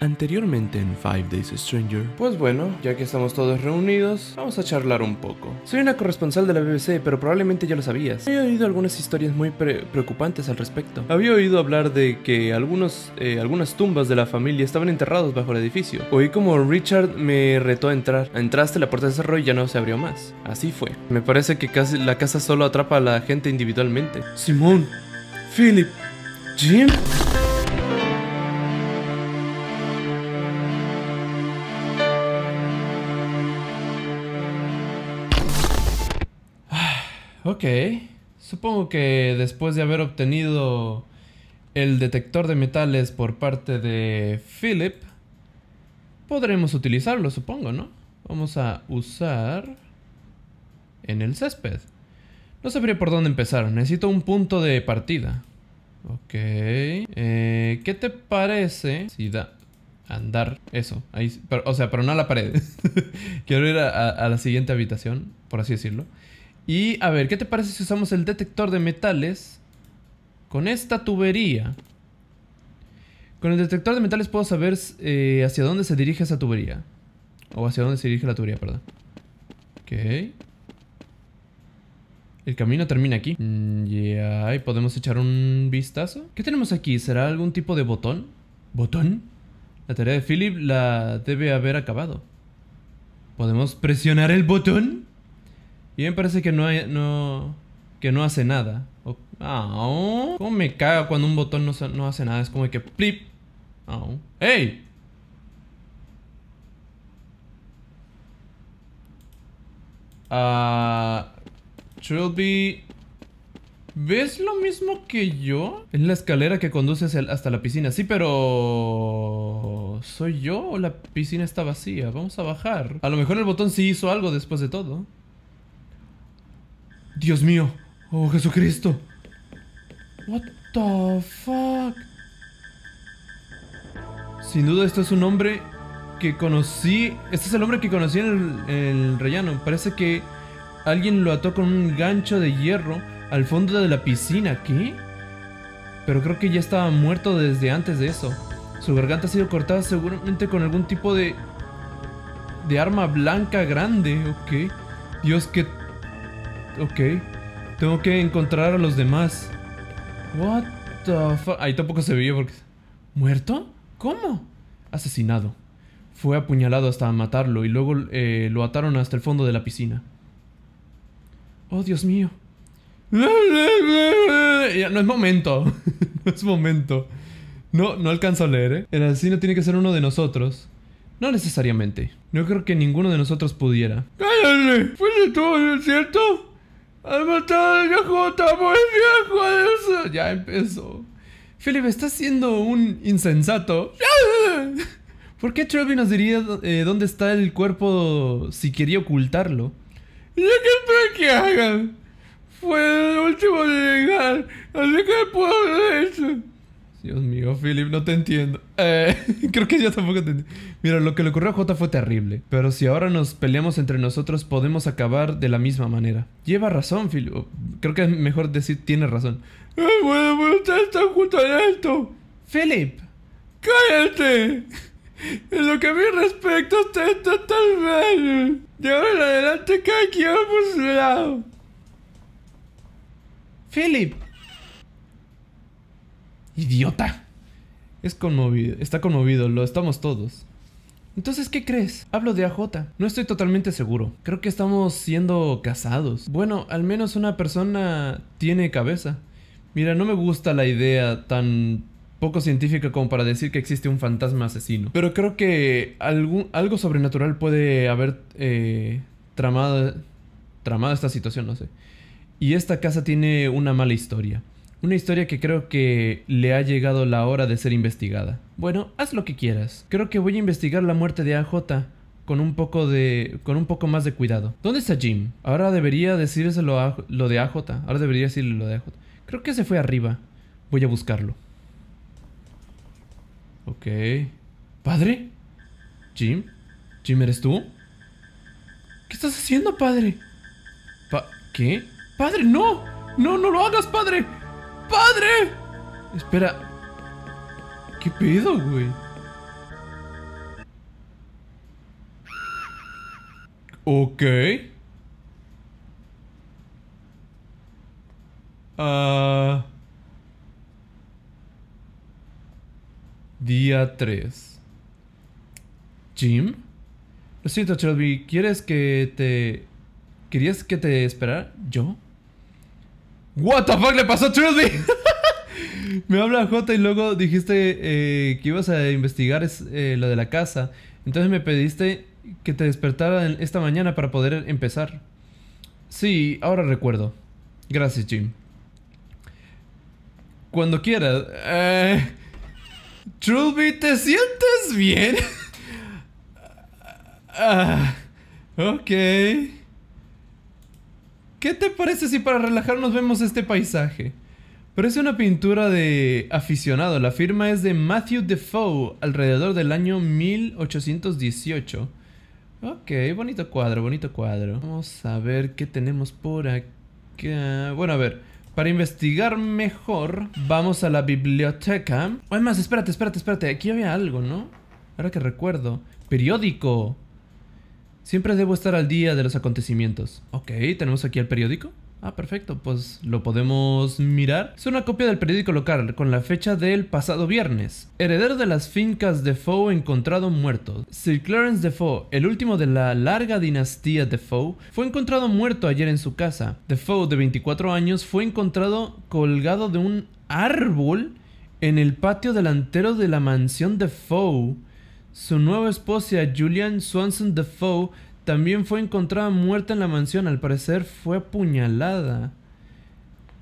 Anteriormente en Five Days Stranger. Pues bueno, ya que estamos todos reunidos, vamos a charlar un poco. Soy una corresponsal de la BBC, pero probablemente ya lo sabías. He oído algunas historias muy preocupantes al respecto. Había oído hablar de que algunos, eh, algunas tumbas de la familia estaban enterrados bajo el edificio. Oí como Richard me retó a entrar. Entraste, la puerta se cerró y ya no se abrió más. Así fue. Me parece que casi la casa solo atrapa a la gente individualmente. Simón, Philip, Jim. Ok. Supongo que después de haber obtenido el detector de metales por parte de Philip, podremos utilizarlo, supongo, ¿no? Vamos a usar en el césped. No sabría por dónde empezar. Necesito un punto de partida. Ok. Eh, ¿Qué te parece si da andar eso? Ahí, o sea, pero no a la pared. Quiero ir a la siguiente habitación, por así decirlo. Y a ver, ¿qué te parece si usamos el detector de metales con esta tubería? Con el detector de metales puedo saber eh, hacia dónde se dirige esa tubería. O hacia dónde se dirige la tubería, perdón. Ok. El camino termina aquí. Y mm, ya, podemos echar un vistazo. ¿Qué tenemos aquí? ¿Será algún tipo de botón? ¿Botón? La tarea de Philip la debe haber acabado. ¿Podemos presionar el botón? Y me parece que no, hay, no, que no hace nada. Oh, ¿Cómo me caga cuando un botón no, hace nada? Es como que plip. Oh, ¡Ey! Ah... ¿Ves lo mismo que yo? Es la escalera que conduce hasta la piscina. Sí, pero... ¿Soy yo o la piscina está vacía? Vamos a bajar. A lo mejor el botón sí hizo algo después de todo. Dios mío. Oh, Jesucristo. What the fuck? Sin duda este es un hombre que conocí. Este es el hombre que conocí en el, rellano. Parece que alguien lo ató con un gancho de hierro al fondo de la piscina. ¿Qué? Pero creo que ya estaba muerto desde antes de eso. Su garganta ha sido cortada seguramente con algún tipo de... De arma blanca grande, ok. Dios, qué Ok. Tengo que encontrar a los demás. What the fuck. Ahí tampoco se veía porque... ¿Muerto? ¿Cómo? Asesinado. Fue apuñalado hasta matarlo y luego eh, lo ataron hasta el fondo de la piscina. Oh, Dios mío. Ya, no es momento. no es momento. No, no alcanzo a leer, ¿eh? El asesino tiene que ser uno de nosotros. No necesariamente. No creo que ninguno de nosotros pudiera. ¡Cállate! Fue todo, ¿no es cierto? Han matado al viejo por el viejo Ya empezó. Philip, estás siendo un insensato. ¿Por qué Trevi nos diría eh, dónde está el cuerpo si quería ocultarlo? ¿Y qué espero que hagan? Fue el último de llegar, así que puedo eso. Dios mío, Philip, no te entiendo. Eh, creo que yo tampoco te entiendo. Mira, lo que le ocurrió a Jota fue terrible. Pero si ahora nos peleamos entre nosotros, podemos acabar de la misma manera. Lleva razón, Philip. Creo que es mejor decir tiene razón. Eh, bueno, bueno, ustedes están juntos en esto. Philip. ¡Cállate! En lo que a mí respecta, usted está tan mal. De ahora en adelante, cae aquí va por su lado. Philip. Idiota. Es conmovido, está conmovido, lo estamos todos. Entonces, ¿qué crees? Hablo de AJ. No estoy totalmente seguro. Creo que estamos siendo casados. Bueno, al menos una persona tiene cabeza. Mira, no me gusta la idea tan poco científica como para decir que existe un fantasma asesino. Pero creo que algo sobrenatural puede haber eh, tramado, tramado esta situación, no sé. Y esta casa tiene una mala historia. Una historia que creo que le ha llegado la hora de ser investigada. Bueno, haz lo que quieras. Creo que voy a investigar la muerte de AJ con un poco de con un poco más de cuidado. ¿Dónde está Jim? Ahora debería decírselo lo de AJ. Ahora debería decirle lo de AJ. Creo que se fue arriba. Voy a buscarlo. Ok. ¿Padre? ¿Jim? ¿Jim eres tú? ¿Qué estás haciendo, padre? Pa ¿Qué? ¡Padre, no! ¡No, no lo hagas, padre! ¡Padre! Espera. ¿Qué pedo, güey? Ok. Ah... día 3. Jim. Lo siento, Shelby. ¿Quieres que te... ¿Querías que te esperara? ¿Yo? What the fuck le pasó a Me habla J y luego dijiste eh, que ibas a investigar eh, lo de la casa. Entonces me pediste que te despertara esta mañana para poder empezar. Sí, ahora recuerdo. Gracias, Jim. Cuando quieras. Eh, ¿te sientes bien? Ah, ok. ¿Qué te parece si para relajarnos vemos este paisaje? Parece una pintura de aficionado. La firma es de Matthew Defoe, alrededor del año 1818. Ok, bonito cuadro, bonito cuadro. Vamos a ver qué tenemos por acá. Bueno, a ver. Para investigar mejor, vamos a la biblioteca. más, espérate, espérate, espérate. Aquí había algo, ¿no? Ahora que recuerdo. Periódico. Siempre debo estar al día de los acontecimientos. Ok, tenemos aquí el periódico. Ah, perfecto, pues lo podemos mirar. Es una copia del periódico local con la fecha del pasado viernes. Heredero de las fincas de Foe encontrado muerto. Sir Clarence de Defoe, el último de la larga dinastía de Foe, fue encontrado muerto ayer en su casa. De foe de 24 años, fue encontrado colgado de un árbol en el patio delantero de la mansión de Foe. Su nueva esposa Julian Swanson Defoe también fue encontrada muerta en la mansión, al parecer fue apuñalada.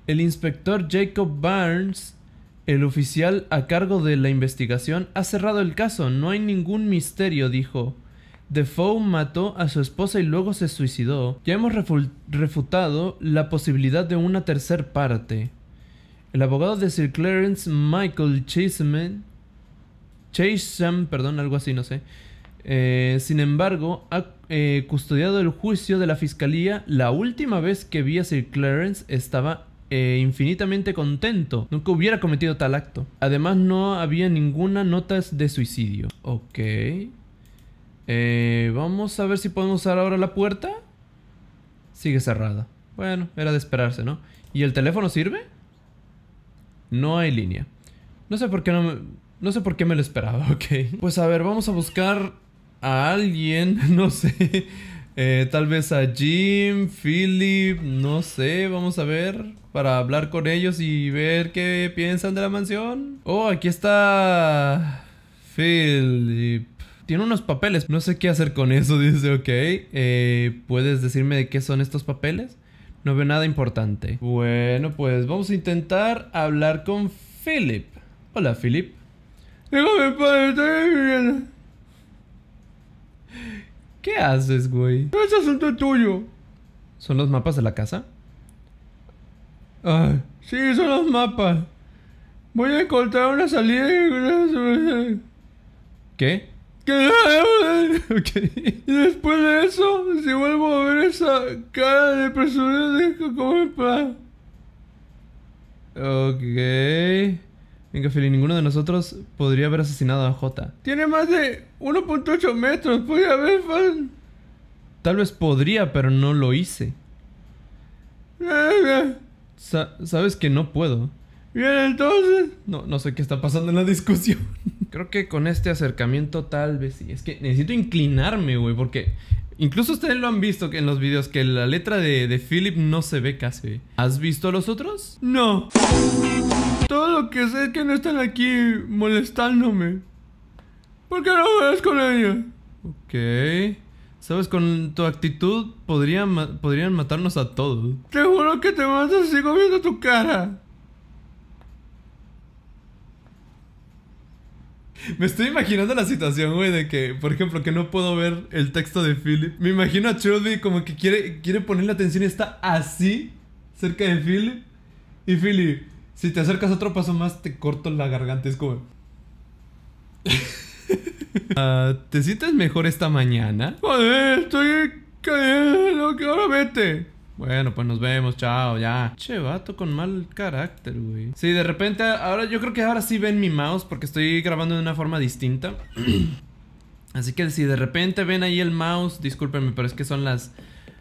El inspector Jacob Barnes, el oficial a cargo de la investigación, ha cerrado el caso, no hay ningún misterio, dijo. Defoe mató a su esposa y luego se suicidó. Ya hemos refutado la posibilidad de una tercer parte. El abogado de Sir Clarence Michael Chisman Chase Sam, perdón, algo así, no sé. Eh, sin embargo, ha eh, custodiado el juicio de la fiscalía. La última vez que vi a Sir Clarence estaba eh, infinitamente contento. Nunca hubiera cometido tal acto. Además, no había ninguna nota de suicidio. Ok. vamos a ver si podemos usar ahora la puerta. Sigue cerrada. Bueno, era de esperarse, ¿no? ¿Y el teléfono sirve? No hay línea. No sé por qué no me... No sé por qué me lo esperaba, ok. Pues a ver, vamos a buscar a alguien, no sé. Eh, tal vez a Jim, Philip, no sé, vamos a ver. Para hablar con ellos y ver qué piensan de la mansión. Oh, aquí está Philip. Tiene unos papeles, no sé qué hacer con eso, dice, ok. Eh, ¿Puedes decirme de qué son estos papeles? No veo nada importante. Bueno, pues vamos a intentar hablar con Philip. Hola, Philip. Déjame padre, estoy viviendo. ¿Qué haces, güey? No es asunto tuyo. ¿Son los mapas de la casa? Ah, sí, son los mapas. Voy a encontrar una salida. Y... ¿Qué? ¿Qué? Okay. Y después de eso, si vuelvo a ver esa cara de presumido, dejo como el plan. Ok. Venga, Felipe, ninguno de nosotros podría haber asesinado a J. Tiene más de 1.8 metros, puede haber fan. Tal vez podría, pero no lo hice. sabes que no puedo. Bien, entonces. No, no sé qué está pasando en la discusión. Creo que con este acercamiento tal vez sí. Es que necesito inclinarme, güey, porque incluso ustedes lo han visto en los videos que la letra de, de Philip no se ve casi. ¿Has visto a los otros? No. Todo lo que sé es que no están aquí molestándome. ¿Por qué no juegas con ella? Ok. Sabes, con tu actitud podrían, podrían matarnos a todos. Te juro que te matas sigo viendo tu cara. Me estoy imaginando la situación, güey, de que, por ejemplo, que no puedo ver el texto de Philip. Me imagino a Trudy como que quiere, quiere ponerle atención y está así, cerca de Philip. Y Philip, si te acercas otro paso más, te corto la garganta. Es como. Ah, ¿Te sientes mejor esta mañana? Joder, estoy cayendo, que ahora vete. Bueno, pues nos vemos, chao, ya. Che, vato con mal carácter, güey. Sí, de repente, ahora yo creo que ahora sí ven mi mouse porque estoy grabando de una forma distinta. Así que si de repente ven ahí el mouse, discúlpenme, pero es que son las,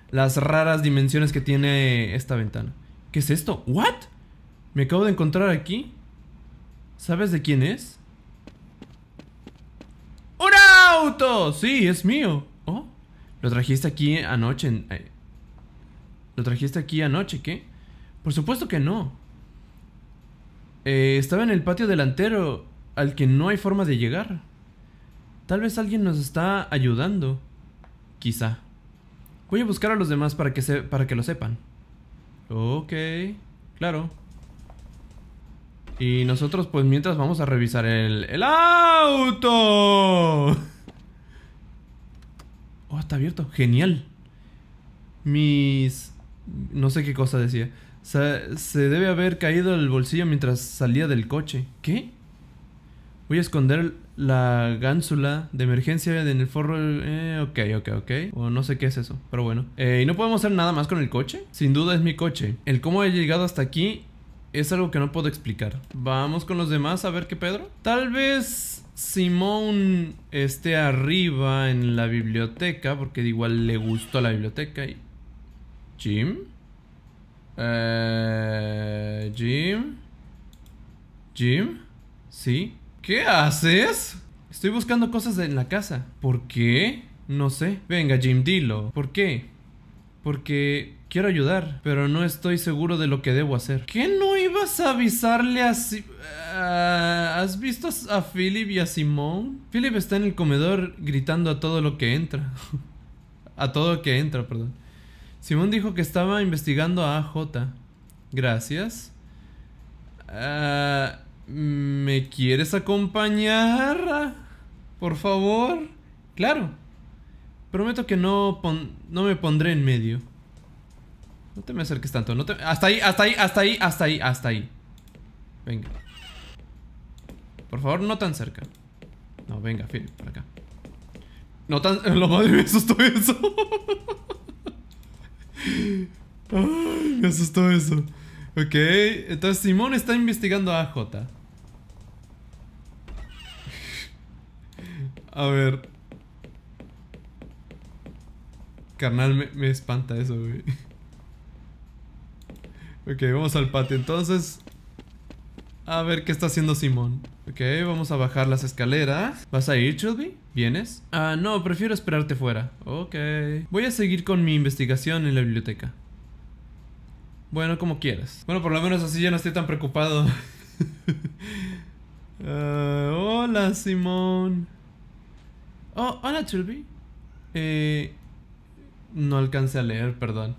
las raras dimensiones que tiene esta ventana. ¿Qué es esto? ¿What? Me acabo de encontrar aquí. ¿Sabes de quién es? ¡Un auto! Sí, es mío. Oh, lo trajiste aquí anoche. Eh, ¿Lo trajiste aquí anoche, qué? Por supuesto que no. Eh, estaba en el patio delantero al que no hay forma de llegar. Tal vez alguien nos está ayudando. Quizá. Voy a buscar a los demás para que, se, para que lo sepan. Ok, claro. Y nosotros, pues mientras vamos a revisar el, el auto. Oh, está abierto. Genial. Mis... No sé qué cosa decía. Se, se debe haber caído el bolsillo mientras salía del coche. ¿Qué? Voy a esconder la gánsula de emergencia en el forro. Eh, ok, ok, ok. O no sé qué es eso, pero bueno. Eh, ¿Y no podemos hacer nada más con el coche? Sin duda es mi coche. El cómo he llegado hasta aquí es algo que no puedo explicar. Vamos con los demás a ver qué Pedro. Tal vez Simón esté arriba en la biblioteca, porque igual le gustó la biblioteca. Y... ¿Jim? Eh, ¿Jim? ¿Jim? ¿Sí? ¿Qué haces? Estoy buscando cosas en la casa. ¿Por qué? No sé. Venga, Jim, dilo. ¿Por qué? Porque quiero ayudar, pero no estoy seguro de lo que debo hacer. ¿Qué no a avisarle a... Eh, ¿Has visto a Philip y a Simón? Philip está en el comedor gritando a todo lo que entra. a todo lo que entra, perdón. Simón dijo que estaba investigando a AJ. Gracias. Eh, ¿Me quieres acompañar? Por favor. Claro. Prometo que no, no me pondré en medio. No te me acerques tanto, no te... Hasta ahí, hasta ahí, hasta ahí, hasta ahí, hasta ahí. Venga. Por favor, no tan cerca. No, venga, fin, para acá. No tan... Lo madre, me asustó eso. me asustó eso. Ok, entonces Simón está investigando a J. a ver. Carnal, me, me espanta eso, güey. Ok, vamos al patio entonces. A ver qué está haciendo Simón. Ok, vamos a bajar las escaleras. ¿Vas a ir, Chilby? ¿Vienes? Ah, no, prefiero esperarte fuera. Ok. Voy a seguir con mi investigación en la biblioteca. Bueno, como quieras. Bueno, por lo menos así ya no estoy tan preocupado. Ah, hola, Simón. Oh, hola, Chilby. Eh, no alcancé a leer, perdón.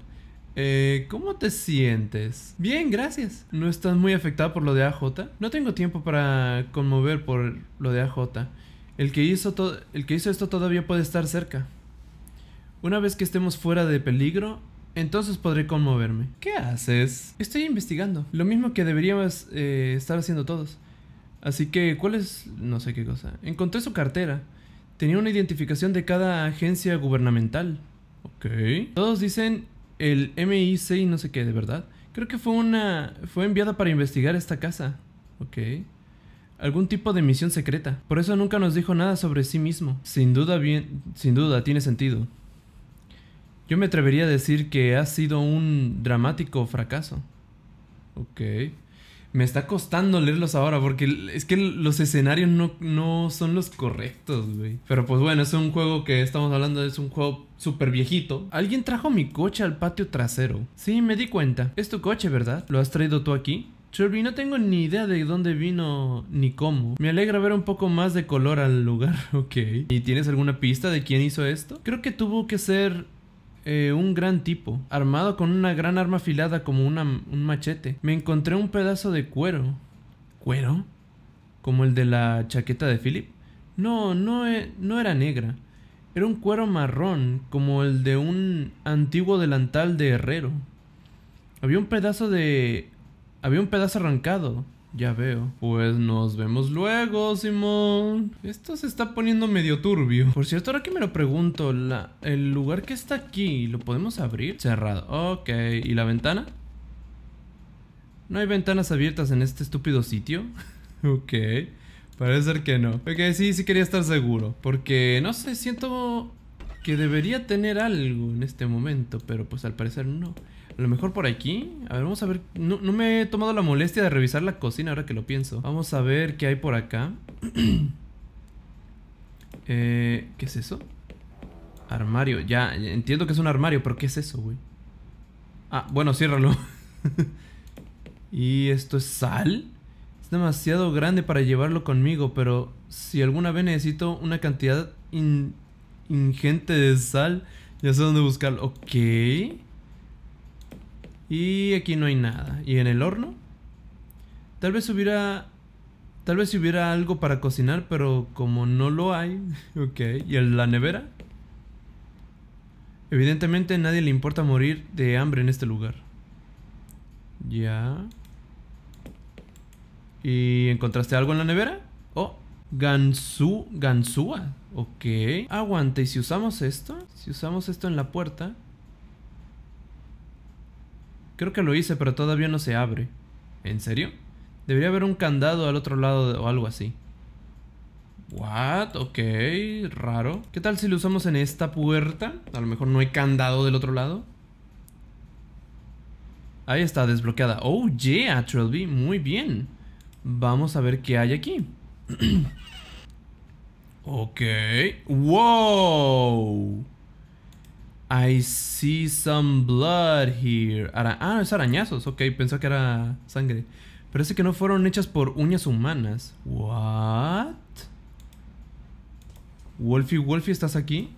Eh, ¿Cómo te sientes? Bien, gracias. ¿No estás muy afectada por lo de AJ? No tengo tiempo para conmover por lo de AJ. El que hizo, el que hizo esto todavía puede estar cerca. Una vez que estemos fuera de peligro, entonces podré conmoverme. ¿Qué haces? Estoy investigando. Lo mismo que deberíamos eh, estar haciendo todos. Así que, ¿cuál es? No sé qué cosa. Encontré su cartera. Tenía una identificación de cada agencia gubernamental. Ok. Todos dicen el MI6 no sé qué, de verdad. Creo que fue una... fue enviada para investigar esta casa. Ok. Algún tipo de misión secreta. Por eso nunca nos dijo nada sobre sí mismo. Sin duda bien... sin duda, tiene sentido. Yo me atrevería a decir que ha sido un dramático fracaso. Ok me está costando leerlos ahora porque es que los escenarios no, no son los correctos, güey. Pero pues bueno, es un juego que estamos hablando, es un juego súper viejito. Alguien trajo mi coche al patio trasero. Sí, me di cuenta. Es tu coche, ¿verdad? ¿Lo has traído tú aquí? Churby, no tengo ni idea de dónde vino ni cómo. Me alegra ver un poco más de color al lugar, ok. ¿Y tienes alguna pista de quién hizo esto? Creo que tuvo que ser eh, un gran tipo, armado con una gran arma afilada como un machete. Me encontré un pedazo de cuero. ¿Cuero? ¿Como el de la chaqueta de Philip? No, no, e, no era negra. Era un cuero marrón, como el de un antiguo delantal de herrero. Había un pedazo de... Había un pedazo arrancado, ya veo. Pues nos vemos luego, Simón. Esto se está poniendo medio turbio. Por cierto, ahora que me lo pregunto, la, el lugar que está aquí, ¿lo podemos abrir? Cerrado. Ok. ¿Y la ventana? ¿No hay ventanas abiertas en este estúpido sitio? ok. Parece ser que no. Ok, sí, sí quería estar seguro. Porque, no sé, siento que debería tener algo en este momento, pero pues al parecer no. A lo mejor por aquí. A ver, vamos a ver. No, no, me he tomado la molestia de revisar la cocina ahora que lo pienso. Vamos a ver qué hay por acá. eh, ¿Qué es eso? Armario. Ya, entiendo que es un armario, pero ¿qué es eso, güey? Ah, bueno, ciérralo. ¿Y esto es sal? Es demasiado grande para llevarlo conmigo, pero si alguna vez necesito una cantidad ingente de sal, ya sé dónde buscarlo. Ok. Y aquí no hay nada. ¿Y en el horno? Tal vez hubiera... Tal vez hubiera algo para cocinar, pero como no lo hay... Ok, ¿y en la nevera? Evidentemente a nadie le importa morir de hambre en este lugar. Ya. ¿Y encontraste algo en la nevera? Oh, gansu, gansúa Ok. Aguante. ¿y si usamos esto? Si usamos esto en la puerta... Creo que lo hice, pero todavía no se abre. ¿En serio? Debería haber un candado al otro lado o algo así. What? Ok, raro. ¿Qué tal si lo usamos en esta puerta? A lo mejor no hay candado del otro lado. Ahí está, desbloqueada. Oh yeah, Trelby, muy bien. Vamos a ver qué hay aquí. ok. Wow. I see some blood here. Ara ah, es arañazos. Ok, pensó que era sangre. Parece que no fueron hechas por uñas humanas. What? Wolfie, Wolfie, ¿estás aquí?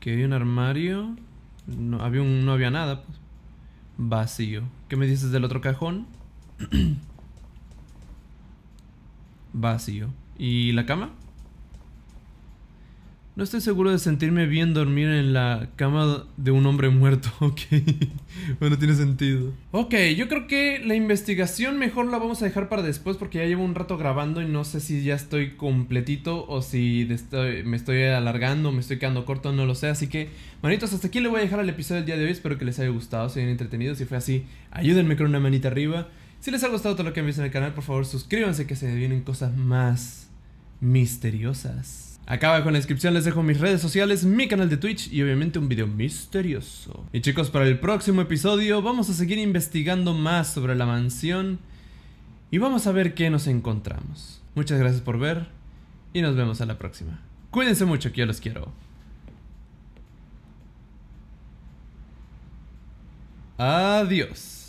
Que hay un armario. No había, nada. Pues. Vacío. ¿Qué me dices del otro cajón? Vacío. ¿Y la cama? No estoy seguro de sentirme bien dormir en la cama de un hombre muerto, ok. bueno, tiene sentido. Ok, yo creo que la investigación mejor la vamos a dejar para después porque ya llevo un rato grabando y no sé si ya estoy completito o si me estoy alargando, me estoy quedando corto, no lo sé. Así que, manitos, hasta aquí le voy a dejar el episodio del día de hoy. Espero que les haya gustado, se hayan entretenido. Si fue así, ayúdenme con una manita arriba. Si les ha gustado todo lo que han visto en el canal, por favor suscríbanse que se vienen cosas más misteriosas. Acaba con la descripción les dejo mis redes sociales, mi canal de Twitch y obviamente un video misterioso. Y chicos, para el próximo episodio vamos a seguir investigando más sobre la mansión y vamos a ver qué nos encontramos. Muchas gracias por ver y nos vemos a la próxima. Cuídense mucho que yo los quiero. Adiós.